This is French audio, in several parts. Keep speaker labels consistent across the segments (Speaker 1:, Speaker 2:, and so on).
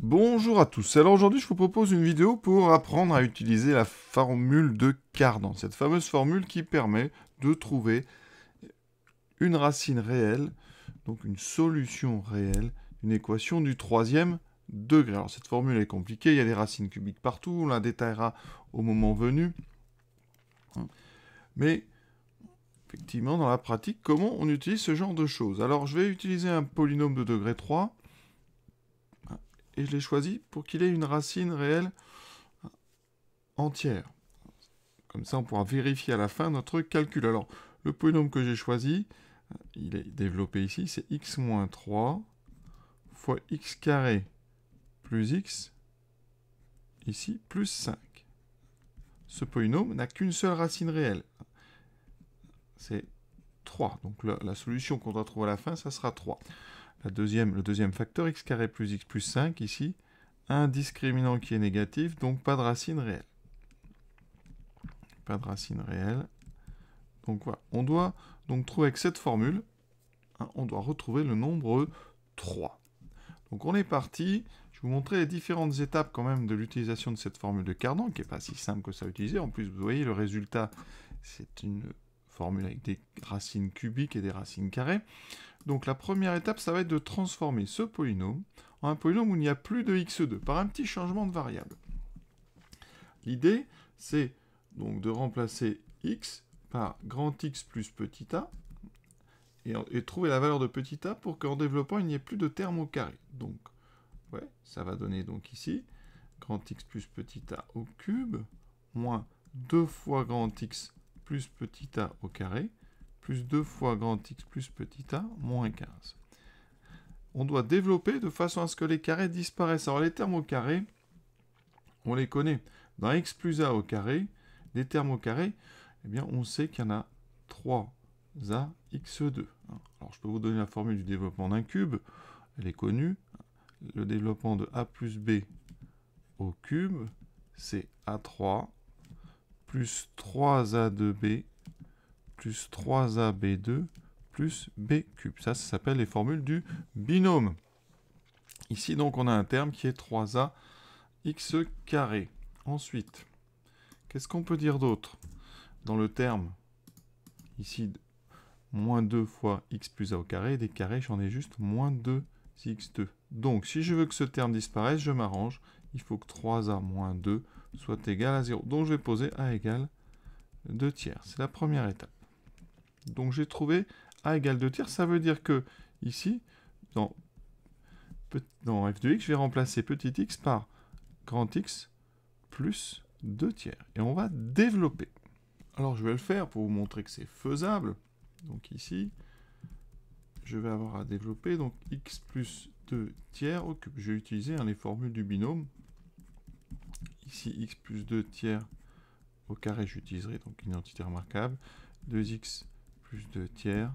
Speaker 1: Bonjour à tous, alors aujourd'hui je vous propose une vidéo pour apprendre à utiliser la formule de Cardan, cette fameuse formule qui permet de trouver une racine réelle, donc une solution réelle, une équation du troisième degré. Alors cette formule est compliquée, il y a des racines cubiques partout, on la détaillera au moment venu. Mais effectivement dans la pratique, comment on utilise ce genre de choses Alors je vais utiliser un polynôme de degré 3, et je l'ai choisi pour qu'il ait une racine réelle entière. Comme ça, on pourra vérifier à la fin notre calcul. Alors, le polynôme que j'ai choisi, il est développé ici, c'est x-3 fois x carré plus x, ici, plus 5. Ce polynôme n'a qu'une seule racine réelle. C'est 3. Donc la, la solution qu'on doit trouver à la fin, ça sera 3 deuxième, le deuxième facteur, x carré plus x plus 5, ici, un discriminant qui est négatif, donc pas de racine réelle. Pas de racine réelle. Donc voilà, on doit donc trouver avec cette formule, hein, on doit retrouver le nombre 3. Donc on est parti, je vais vous montrer les différentes étapes quand même de l'utilisation de cette formule de Cardan, qui n'est pas si simple que ça à utiliser. En plus, vous voyez, le résultat, c'est une formule avec des racines cubiques et des racines carrées. Donc la première étape, ça va être de transformer ce polynôme en un polynôme où il n'y a plus de x2, par un petit changement de variable. L'idée, c'est donc de remplacer x par grand X plus petit a, et, trouver la valeur de petit a pour qu'en développant, il n'y ait plus de terme au carré. Donc, ça va donner donc ici, grand X plus petit a au cube, moins 2 fois grand X plus petit a au carré, plus 2 fois grand x plus petit a, moins 15. On doit développer de façon à ce que les carrés disparaissent. Alors les termes au carré, on les connaît. Dans x plus a au carré, des termes au carré, eh bien on sait qu'il y en a 3a x2. Alors je peux vous donner la formule du développement d'un cube, elle est connue. Le développement de a plus b au cube, c'est a3 plus 3a2b plus 3AB2 plus B cube. Ça, ça s'appelle les formules du binôme. Ici, donc, on a un terme qui est 3AX carré. Ensuite, qu'est-ce qu'on peut dire d'autre Dans le terme, ici, moins 2 fois x plus a au carré, des carrés, j'en ai juste moins 2x2. Donc, si je veux que ce terme disparaisse, je m'arrange. Il faut que 3a moins 2 soit égal à 0. Donc, je vais poser a égale 2 tiers. C'est la première étape. Donc j'ai trouvé A égale 2 tiers. Ça veut dire que ici, dans, f de x, je vais remplacer petit x par grand x plus 2 tiers. Et on va développer. Alors je vais le faire pour vous montrer que c'est faisable. Donc ici, je vais avoir à développer. Donc x plus 2 tiers je J'ai utilisé hein, les formules du binôme. Ici, x plus 2 tiers au carré, j'utiliserai donc une identité remarquable. 2x plus 2 tiers,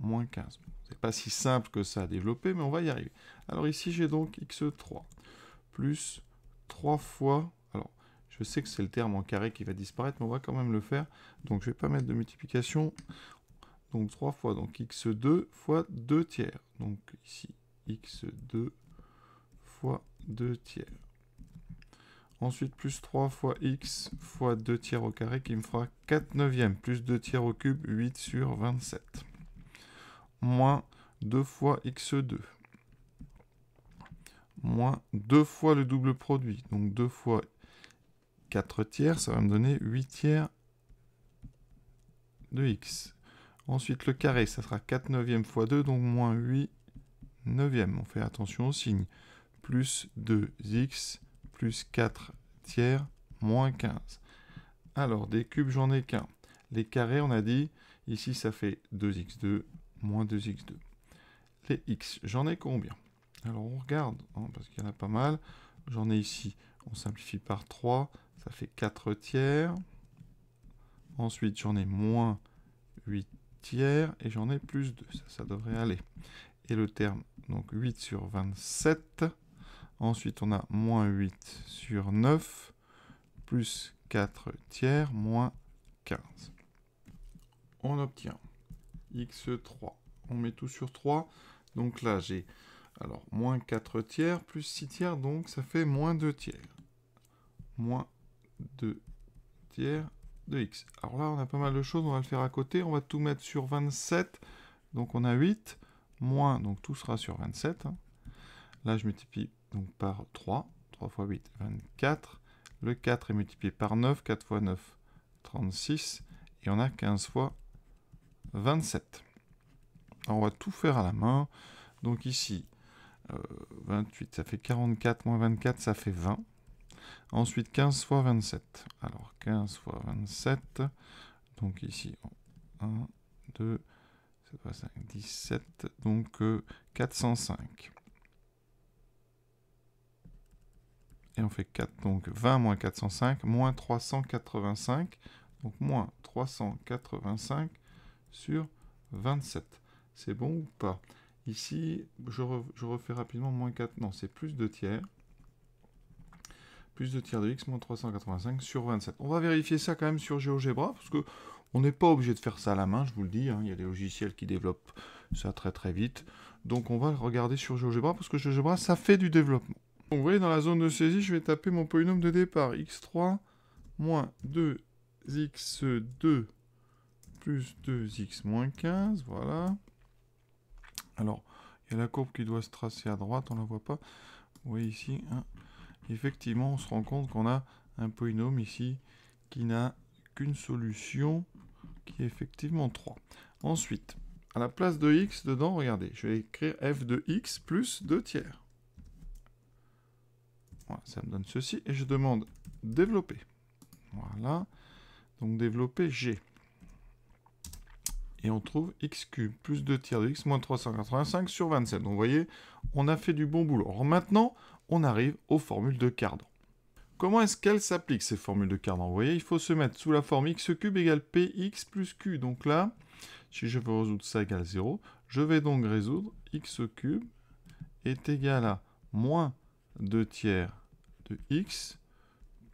Speaker 1: moins 15. C'est pas si simple que ça à développer, mais on va y arriver. Alors ici, j'ai donc x3 plus 3 fois... Alors, je sais que c'est le terme en carré qui va disparaître, mais on va quand même le faire. Donc, je ne vais pas mettre de multiplication. Donc, 3 fois, donc x2 fois 2 tiers. Donc, ici, x2 fois 2 tiers. Ensuite, plus 3 fois x fois 2 tiers au carré qui me fera 4 neuvièmes, plus 2 tiers au cube, 8 sur 27. Moins 2 fois x2. Moins 2 fois le double produit. Donc 2 fois 4 tiers, ça va me donner 8 tiers de x. Ensuite, le carré, ça sera 4 neuvièmes fois 2, donc moins 8 neuvièmes. On fait attention au signe. Plus 2x plus 4 tiers moins 15. Alors, des cubes, j'en ai qu'un. Les carrés, on a dit, ici, ça fait 2x2 moins 2x2. Les x, j'en ai combien Alors, on regarde, hein, parce qu'il y en a pas mal. J'en ai ici, on simplifie par 3, ça fait 4 tiers. Ensuite, j'en ai moins 8 tiers et j'en ai plus 2. Ça, ça devrait aller. Et le terme, donc 8 sur 27, Ensuite, on a moins 8 sur 9, plus 4 tiers, moins 15. On obtient x3. On met tout sur 3. Donc là, j'ai alors moins 4 tiers, plus 6 tiers, donc ça fait moins 2 tiers. Moins 2 tiers de x. Alors là, on a pas mal de choses, on va le faire à côté. On va tout mettre sur 27. Donc on a 8, moins, donc tout sera sur 27. Hein. Là, je multiplie donc par 3. 3 x 8, 24. Le 4 est multiplié par 9. 4 x 9, 36. Et on a 15 fois 27. Alors on va tout faire à la main. Donc ici, 28, euh, ça fait 44 moins 24, ça fait 20. Ensuite, 15 fois 27. Alors 15 fois 27. Donc ici, 1, 2, 7 fois 5, 17. Donc 405. Euh, et on fait 4, donc 20 moins 405, moins 385, donc moins 385 sur 27. C'est bon ou pas Ici, je, refais rapidement moins 4, non, c'est plus 2 tiers, plus 2 tiers de x, moins 385 sur 27. On va vérifier ça quand même sur GeoGebra, parce que on n'est pas obligé de faire ça à la main, je vous le dis, hein. il y a des logiciels qui développent ça très très vite. Donc on va regarder sur GeoGebra, parce que GeoGebra, ça fait du développement vous voyez, dans la zone de saisie, je vais taper mon polynôme de départ. x3 moins 2x2 plus 2x moins 15, voilà. Alors, il y a la courbe qui doit se tracer à droite, on ne la voit pas. Vous voyez ici, hein. effectivement, on se rend compte qu'on a un polynôme ici qui n'a qu'une solution, qui est effectivement 3. Ensuite, à la place de x, dedans, regardez, je vais écrire f de x plus 2 tiers ça me donne ceci. Et je demande développer. Voilà. Donc développer G. Et on trouve x cube plus 2 tiers de x moins 385 sur 27. Donc vous voyez, on a fait du bon boulot. Alors maintenant, on arrive aux formules de Cardan. Comment est-ce qu'elles s'appliquent ces formules de Cardan Vous voyez, il faut se mettre sous la forme x cube égale px plus q. Donc là, si je veux résoudre ça égale 0, je vais donc résoudre x cube est égal à moins 2 tiers de x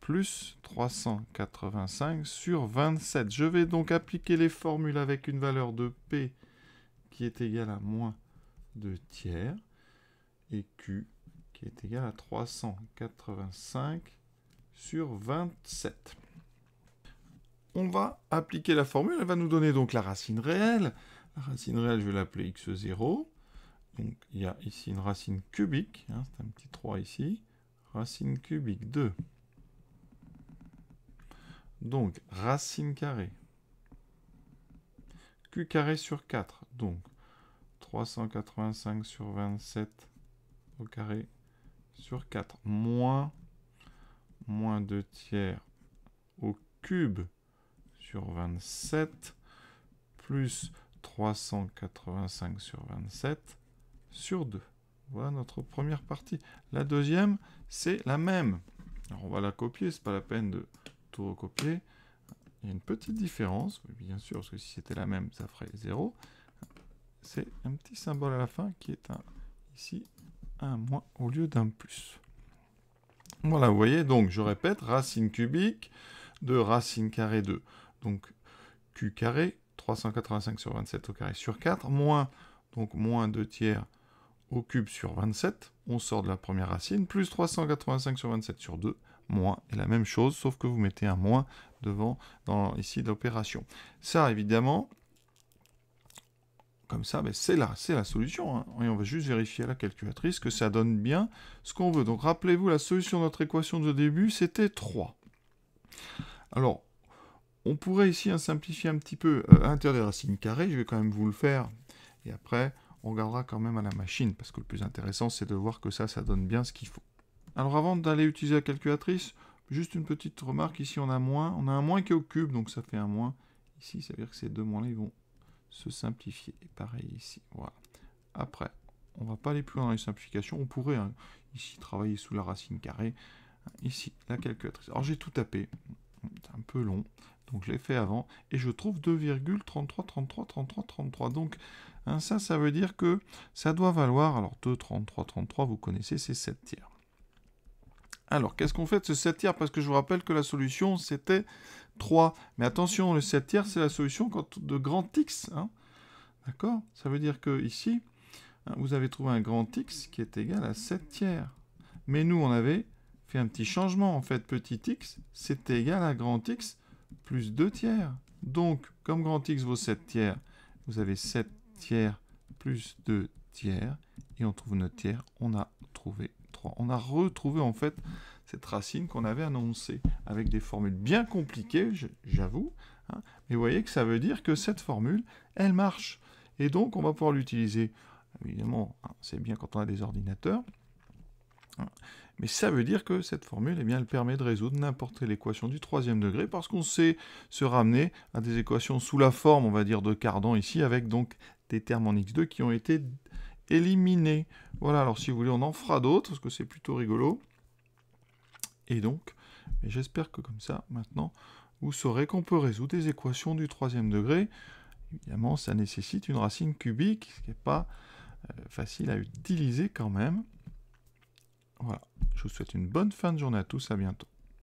Speaker 1: plus 385 sur 27. Je vais donc appliquer les formules avec une valeur de p qui est égale à moins 2 tiers et q qui est égale à 385 sur 27. On va appliquer la formule, elle va nous donner donc la racine réelle. La racine réelle, je vais l'appeler x0. Donc il y a ici une racine cubique, hein, c'est un petit 3 ici, racine cubique 2. Donc racine carrée. Q carré sur 4, donc 385 sur 27 au carré sur 4, moins, moins 2 tiers au cube sur 27, plus 385 sur 27, sur 2. Voilà notre première partie. La deuxième, c'est la même. Alors on va la copier, c'est pas la peine de tout recopier. Il y a une petite différence, bien sûr, parce que si c'était la même, ça ferait 0. C'est un petit symbole à la fin qui est un, ici un moins au lieu d'un plus. Voilà, vous voyez, donc je répète, racine cubique de racine carrée 2. Donc q carré, 385 sur 27 au carré sur 4, moins, donc moins 2 tiers au cube sur 27, on sort de la première racine, plus 385 sur 27 sur 2, moins, et la même chose, sauf que vous mettez un moins devant dans, ici l'opération. Ça, évidemment, comme ça, ben c'est la, la solution. Hein. Et on va juste vérifier à la calculatrice que ça donne bien ce qu'on veut. Donc rappelez-vous, la solution de notre équation de début, c'était 3. Alors, on pourrait ici hein, simplifier un petit peu euh, inter des racines carrées. Je vais quand même vous le faire. Et après, on regardera quand même à la machine, parce que le plus intéressant, c'est de voir que ça, ça donne bien ce qu'il faut. Alors avant d'aller utiliser la calculatrice, juste une petite remarque, ici on a moins, on a un moins qui est au cube, donc ça fait un moins. Ici, ça veut dire que ces deux moins-là, ils vont se simplifier. Et pareil ici, voilà. Après, on va pas aller plus loin dans les simplifications, on pourrait hein, ici travailler sous la racine carrée, ici la calculatrice. Alors j'ai tout tapé, c'est un peu long, donc je l'ai fait avant et je trouve 2,33333333. Donc hein, ça, ça veut dire que ça doit valoir. Alors 2, vous connaissez, c'est 7 tiers. Alors qu'est-ce qu'on fait de ce 7 tiers Parce que je vous rappelle que la solution c'était 3. Mais attention, le 7 tiers c'est la solution de grand X. Hein. D'accord Ça veut dire que ici, hein, vous avez trouvé un grand X qui est égal à 7 tiers. Mais nous, on avait fait un petit changement en fait. Petit x, c'était égal à grand X plus 2 tiers. Donc, comme grand X vaut 7 tiers, vous avez 7 tiers plus 2 tiers. Et on trouve notre tiers. On a trouvé 3. On a retrouvé en fait cette racine qu'on avait annoncée avec des formules bien compliquées, j'avoue. Hein. mais vous voyez que ça veut dire que cette formule, elle marche. Et donc, on va pouvoir l'utiliser. Évidemment, hein, c'est bien quand on a des ordinateurs. Hein. Mais ça veut dire que cette formule, eh elle permet de résoudre n'importe quelle équation du troisième degré, parce qu'on sait se ramener à des équations sous la forme, on va dire, de Cardan ici, avec donc des termes en x2 qui ont été éliminés. Voilà, alors si vous voulez, on en fera d'autres, parce que c'est plutôt rigolo. Et donc, j'espère que comme ça, maintenant, vous saurez qu'on peut résoudre des équations du troisième degré. Évidemment, ça nécessite une racine cubique, ce qui n'est pas euh, facile à utiliser quand même. Voilà. Je vous souhaite une bonne fin de journée à tous. À bientôt.